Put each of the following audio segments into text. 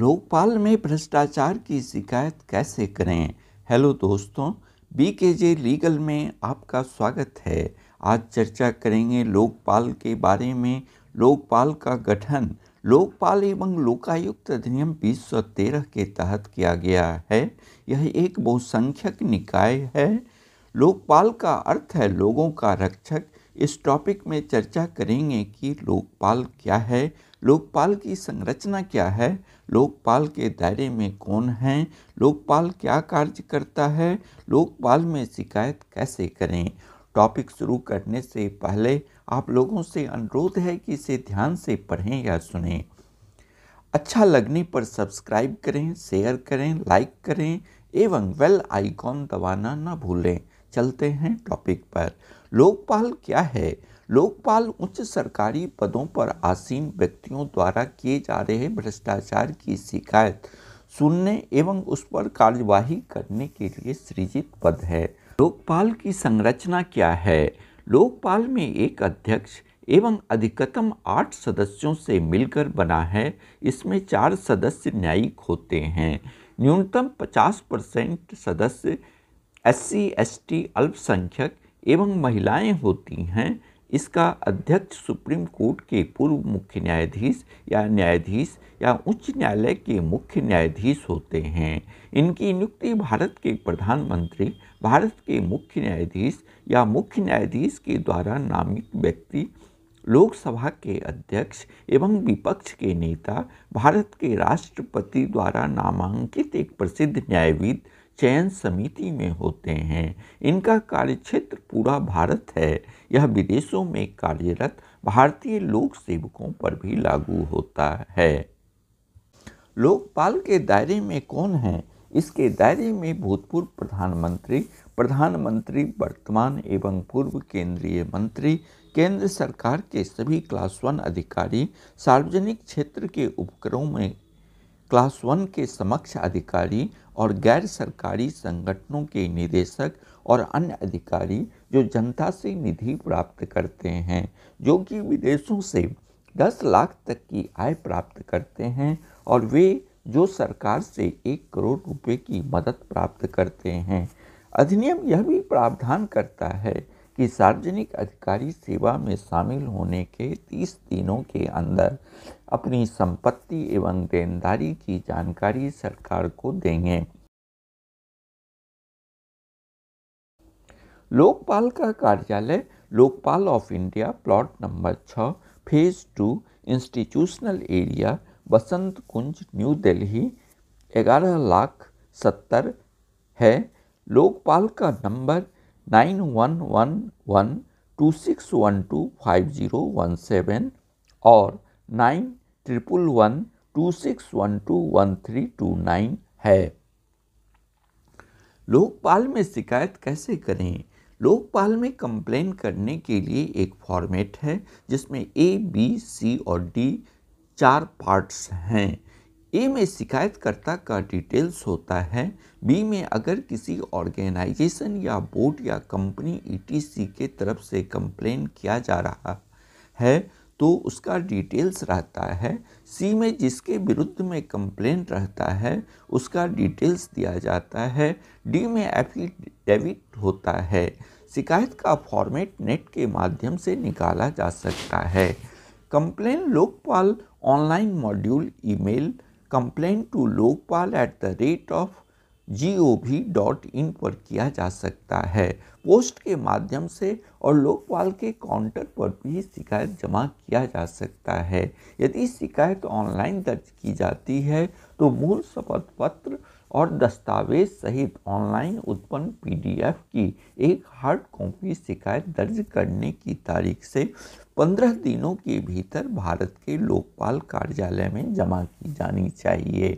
लोकपाल में भ्रष्टाचार की शिकायत कैसे करें हेलो दोस्तों बी के जे लीगल में आपका स्वागत है आज चर्चा करेंगे लोकपाल के बारे में लोकपाल का गठन लोकपाल एवं लोकायुक्त अधिनियम 2013 के तहत किया गया है यह एक बहुसंख्यक निकाय है लोकपाल का अर्थ है लोगों का रक्षक इस टॉपिक में चर्चा करेंगे कि लोकपाल क्या है लोकपाल की संरचना क्या है लोकपाल के दायरे में कौन है लोकपाल क्या कार्य करता है लोकपाल में शिकायत कैसे करें टॉपिक शुरू करने से पहले आप लोगों से अनुरोध है कि इसे ध्यान से पढ़ें या सुनें अच्छा लगने पर सब्सक्राइब करें शेयर करें लाइक करें एवं वेल आइकॉन दबाना ना भूलें चलते हैं टॉपिक पर लोकपाल क्या है लोकपाल उच्च सरकारी पदों पर आसीन व्यक्तियों द्वारा किए जा रहे भ्रष्टाचार की शिकायत सुनने एवं उस पर कार्यवाही करने के लिए सृजित पद है लोकपाल की संरचना क्या है लोकपाल में एक अध्यक्ष एवं अधिकतम आठ सदस्यों से मिलकर बना है इसमें चार सदस्य न्यायिक होते हैं न्यूनतम 50 परसेंट सदस्य एस सी एस टी अल्पसंख्यक एवं महिलाएं होती हैं इसका अध्यक्ष सुप्रीम कोर्ट के पूर्व मुख्य न्यायाधीश या न्यायाधीश या उच्च न्यायालय के मुख्य न्यायाधीश होते हैं इनकी नियुक्ति भारत के प्रधानमंत्री भारत के मुख्य न्यायाधीश या मुख्य न्यायाधीश के द्वारा नामित व्यक्ति लोकसभा के अध्यक्ष एवं विपक्ष के नेता भारत के राष्ट्रपति द्वारा नामांकित एक प्रसिद्ध न्यायविद चयन समिति में होते हैं इनका कार्यक्षेत्र पूरा भारत है यह विदेशों में कार्यरत भारतीय लोक सेवकों पर भी लागू होता है लोकपाल के दायरे में कौन है इसके दायरे में भूतपूर्व प्रधानमंत्री प्रधानमंत्री वर्तमान एवं पूर्व केंद्रीय मंत्री केंद्र सरकार के सभी क्लास वन अधिकारी सार्वजनिक क्षेत्र के उपक्रमों में क्लास वन के समक्ष अधिकारी और गैर सरकारी संगठनों के निदेशक और अन्य अधिकारी जो जनता से निधि प्राप्त करते हैं जो कि विदेशों से 10 लाख तक की आय प्राप्त करते हैं और वे जो सरकार से एक करोड़ रुपए की मदद प्राप्त करते हैं अधिनियम यह भी प्रावधान करता है कि सार्वजनिक अधिकारी सेवा में शामिल होने के तीस दिनों के अंदर अपनी संपत्ति एवं देनदारी की जानकारी सरकार को देंगे लोकपाल का कार्यालय Lokpal of India plot number छ phase two institutional area Basant Kunj new Delhi ग्यारह लाख सत्तर है लोकपाल का नंबर nine one one one two six one two five zero one seven और nine triple one two six one two one three two nine है लोकपाल में शिकायत कैसे करें लोकपाल में कंप्लेन करने के लिए एक फॉर्मेट है जिसमें ए बी सी और डी चार पार्ट्स हैं ए में शिकायतकर्ता का डिटेल्स होता है बी में अगर किसी ऑर्गेनाइजेशन या बोर्ड या कंपनी ईटीसी के तरफ से कंप्लेन किया जा रहा है तो उसका डिटेल्स रहता है सी में जिसके विरुद्ध में कंप्लेन रहता है उसका डिटेल्स दिया जाता है डी में एफिडेविट होता है शिकायत का फॉर्मेट नेट के माध्यम से निकाला जा सकता है complain Lokpal online module email complaint to Lokpal at the rate of G O V dot in पर किया जा सकता है पोस्ट के माध्यम से और लोकपाल के काउंटर पर भी शिकायत जमा किया जा सकता है यदि शिकायत ऑनलाइन दर्ज की जाती है तो मूल शपथ पत्र और दस्तावेज सहित ऑनलाइन उत्पन्न पीडीएफ की एक हार्ड कॉपी शिकायत दर्ज करने की तारीख से पंद्रह दिनों के भीतर भारत के लोकपाल कार्यालय में जमा की जानी चाहिए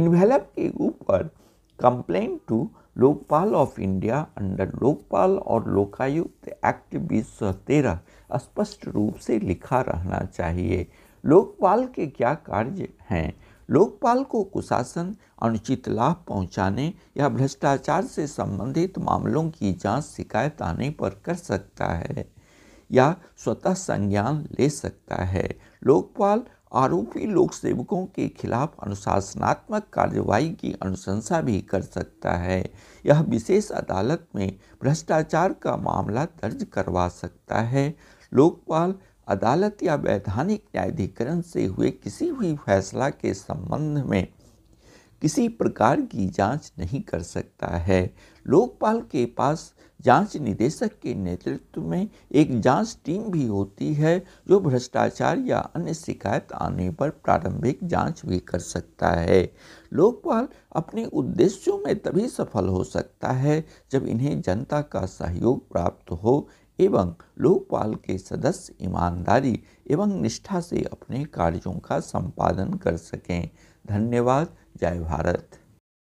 इन्वेलप के ऊपर complain to Lokpal of India under Lokpal और लोकायुक्त एक्ट बीस सौ तेरह स्पष्ट रूप से लिखा रहना चाहिए लोकपाल के क्या कार्य हैं लोकपाल को कुशासन अनुचित लाभ पहुंचाने या भ्रष्टाचार से संबंधित मामलों की जांच शिकायत आने पर कर सकता है या स्वतः संज्ञान ले सकता है लोकपाल आरोपी लोक सेवकों के खिलाफ अनुशासनात्मक कार्रवाई की अनुशंसा भी कर सकता है यह विशेष अदालत में भ्रष्टाचार का मामला दर्ज करवा सकता है लोकपाल अदालत या वैधानिक न्यायाधिकरण से हुए किसी भी फैसला के संबंध में किसी प्रकार की जांच नहीं कर सकता है लोकपाल के पास जांच निदेशक के नेतृत्व में एक जांच टीम भी होती है जो भ्रष्टाचार या अन्य शिकायत आने पर प्रारंभिक जांच भी कर सकता है लोकपाल अपने उद्देश्यों में तभी सफल हो सकता है जब इन्हें जनता का सहयोग प्राप्त हो एवं लोकपाल के सदस्य ईमानदारी एवं निष्ठा से अपने कार्यों का संपादन कर सकें धन्यवाद जय भारत